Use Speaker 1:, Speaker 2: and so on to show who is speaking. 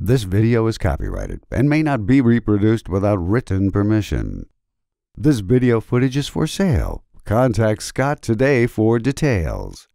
Speaker 1: This video is copyrighted and may not be reproduced without written permission. This video footage is for sale. Contact Scott today for details.